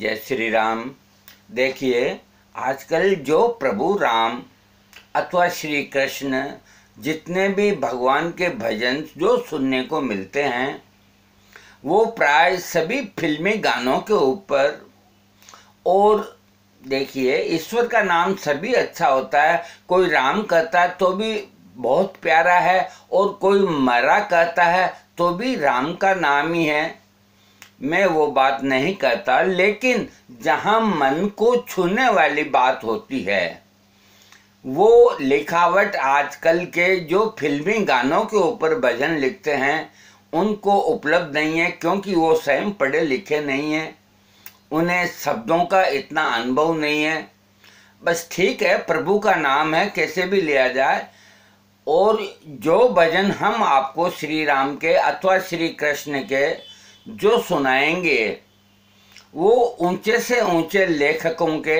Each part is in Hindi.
जय श्री राम देखिए आजकल जो प्रभु राम अथवा श्री कृष्ण जितने भी भगवान के भजन जो सुनने को मिलते हैं वो प्राय सभी फिल्मी गानों के ऊपर और देखिए ईश्वर का नाम सभी अच्छा होता है कोई राम कहता है तो भी बहुत प्यारा है और कोई मरा कहता है तो भी राम का नाम ही है मैं वो बात नहीं कहता लेकिन जहाँ मन को छूने वाली बात होती है वो लिखावट आजकल के जो फिल्मी गानों के ऊपर भजन लिखते हैं उनको उपलब्ध नहीं है क्योंकि वो स्वयं पढ़े लिखे नहीं हैं उन्हें शब्दों का इतना अनुभव नहीं है बस ठीक है प्रभु का नाम है कैसे भी लिया जाए और जो भजन हम आपको श्री राम के अथवा श्री कृष्ण के जो सुनाएंगे वो ऊंचे से ऊंचे लेखकों के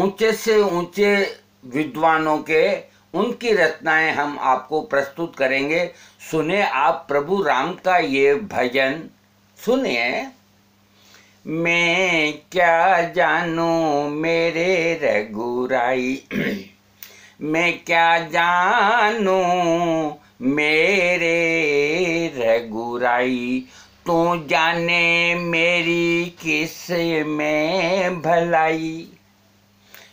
ऊंचे से ऊंचे विद्वानों के उनकी रचनाएं हम आपको प्रस्तुत करेंगे सुने आप प्रभु राम का ये भजन सुनिए मैं क्या जानू मेरे रघुराई मैं क्या जानू मेरे रघुराई तू जाने मेरी किस में भलाई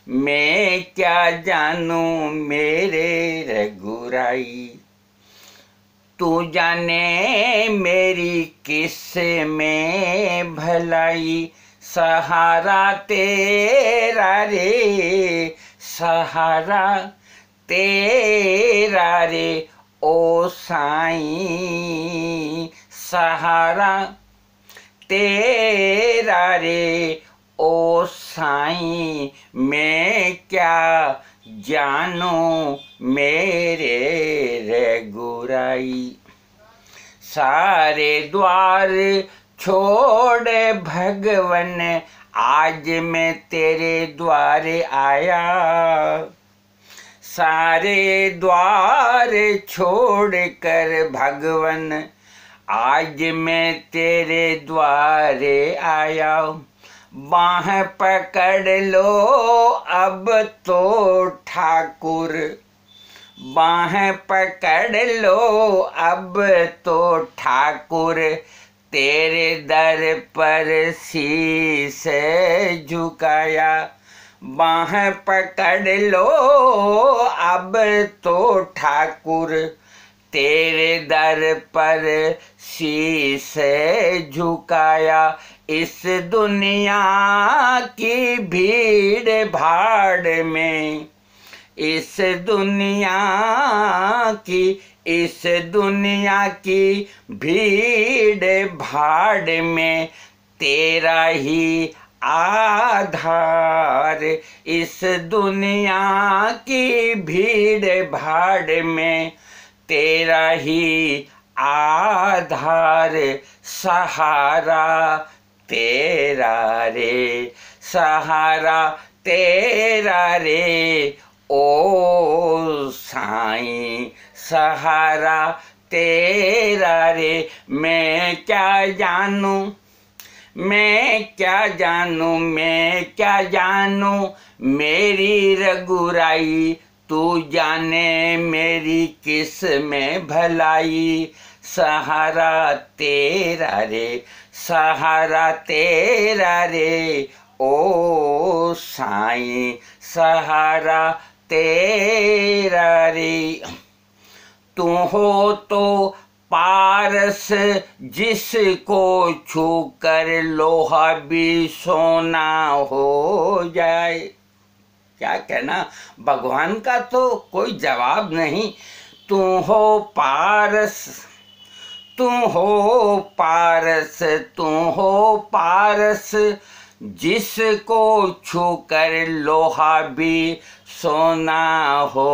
मैं क्या जानू मेरे रघुराई तू जाने मेरी किस में भलाई सहारा तेरा रे सहारा तेरा रे ओ साई सहारा तेरा रे ओ साई मैं क्या जानो मेरे रे गुराई सारे द्वार छोड़ भगवन आज मैं तेरे द्वार आया सारे द्वार छोड़ कर भगवन आज मैं तेरे द्वारे आया बाह पकड़ लो अब तो ठाकुर बाह पकड़ लो अब तो ठाकुर तेरे दर पर शीस झुकाया बाह पकड़ लो अब तो ठाकुर तेरे दर पर शीश झुकाया इस दुनिया की भीड़ भाड़ में इस दुनिया की इस दुनिया की भीड़ भाड़ में तेरा ही आधार इस दुनिया की भीड़ भाड़ में तेरा ही आधार सहारा तेरा रे सहारा तेरा रे ओ साई सहारा तेरा रे मैं क्या जानूं मैं क्या जानूं मैं क्या जानूं मेरी रघुराई तू जाने मेरी किस में भलाई सहारा तेरा रे सहारा तेरा रे ओ साई सहारा तेरा रे तू हो तो पारस जिसको छू कर लोहा भी सोना हो जाए क्या कहना भगवान का तो कोई जवाब नहीं तुम हो पारस तुम हो पारस तुम हो पारस जिसको छू कर लोहा भी सोना हो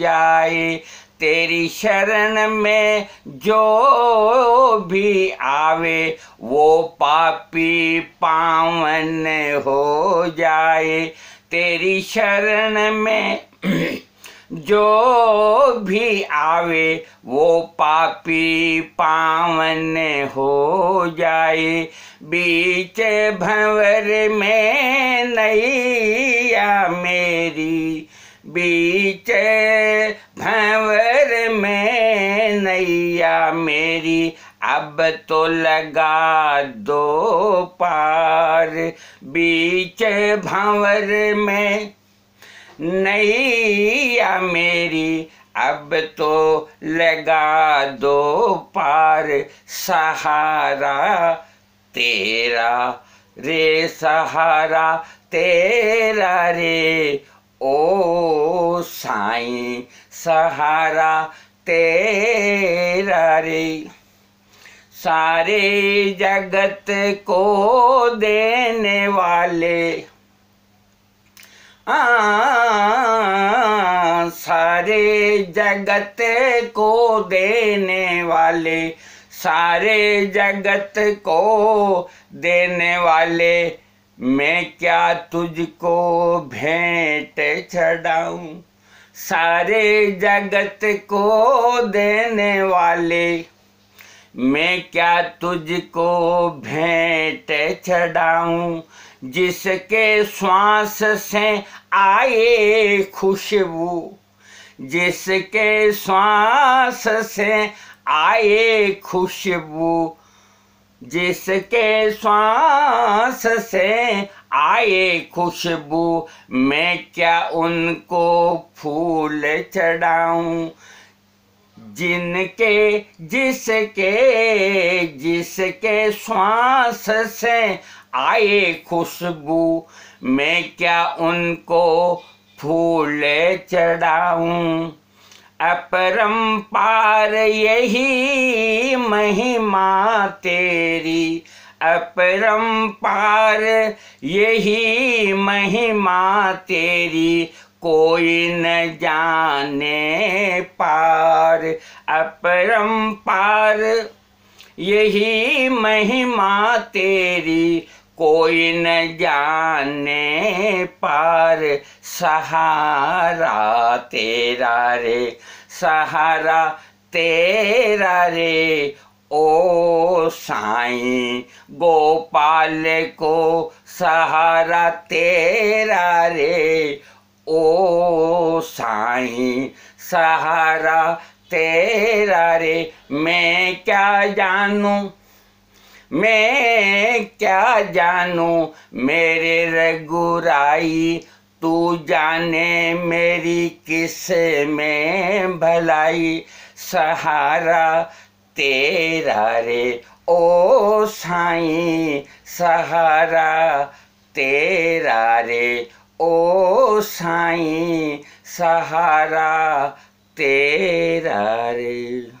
जाए तेरी शरण में जो भी आवे वो पापी पावन हो जाए तेरी शरण में जो भी आवे वो पापी पावन हो जाए बीच भंवर में नैया मेरी बीच भंवर में नैया मेरी अब तो लगा दो पा पर बीच भंवर में नैया मेरी अब तो लगा दो पार सहारा तेरा रे सहारा तेरा रे ओ साईं सहारा तेरा रे सारे जगत को देने वाले आ, सारे जगत को देने वाले सारे जगत को देने वाले मैं क्या तुझको भेंट चढ़ाऊं सारे जगत को देने वाले मैं क्या तुझको भेंट चढ़ाऊं जिसके श्वास से आए खुशबू जिसके श्वास से आए खुशबू जिसके श्वास से आए खुशबू मैं क्या उनको फूल चढ़ाऊं जिनके जिसके जिसके श्वास से आए खुशबू मैं क्या उनको फूल चढ़ाऊं पार यही महिमा तेरी अपरम पार यही महिमा तेरी कोई न जाने पार अपरम पार यही महिमा तेरी कोई न जाने पार सहारा तेरा रे सहारा तेरा रे ओ साईं गोपाल को सहारा तेरा रे ओ साई सहारा तेरा रे मैं क्या जानू मैं क्या जानू मेरे रघुराई तू जाने मेरी किस में भलाई सहारा तेरा रे ओ साई सहारा तेरा रे ओ साई सहारा तेरा रे